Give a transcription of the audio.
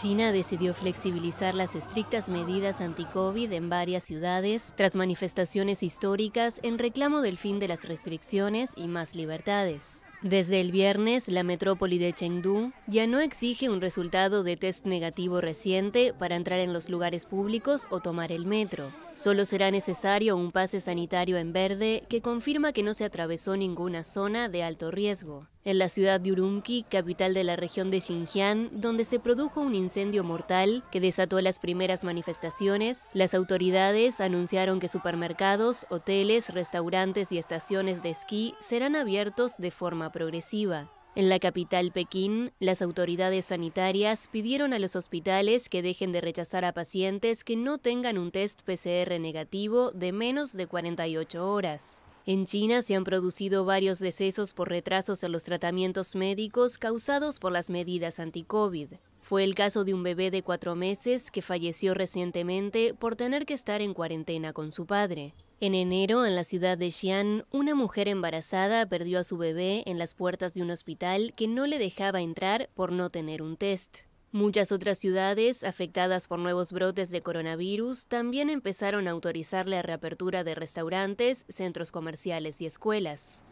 China decidió flexibilizar las estrictas medidas anti-COVID en varias ciudades tras manifestaciones históricas en reclamo del fin de las restricciones y más libertades. Desde el viernes, la metrópoli de Chengdu ya no exige un resultado de test negativo reciente para entrar en los lugares públicos o tomar el metro. Solo será necesario un pase sanitario en verde que confirma que no se atravesó ninguna zona de alto riesgo. En la ciudad de Urumqi, capital de la región de Xinjiang, donde se produjo un incendio mortal que desató las primeras manifestaciones, las autoridades anunciaron que supermercados, hoteles, restaurantes y estaciones de esquí serán abiertos de forma progresiva. En la capital Pekín, las autoridades sanitarias pidieron a los hospitales que dejen de rechazar a pacientes que no tengan un test PCR negativo de menos de 48 horas. En China se han producido varios decesos por retrasos en los tratamientos médicos causados por las medidas anti-COVID. Fue el caso de un bebé de cuatro meses que falleció recientemente por tener que estar en cuarentena con su padre. En enero, en la ciudad de Xi'an, una mujer embarazada perdió a su bebé en las puertas de un hospital que no le dejaba entrar por no tener un test. Muchas otras ciudades afectadas por nuevos brotes de coronavirus también empezaron a autorizar la reapertura de restaurantes, centros comerciales y escuelas.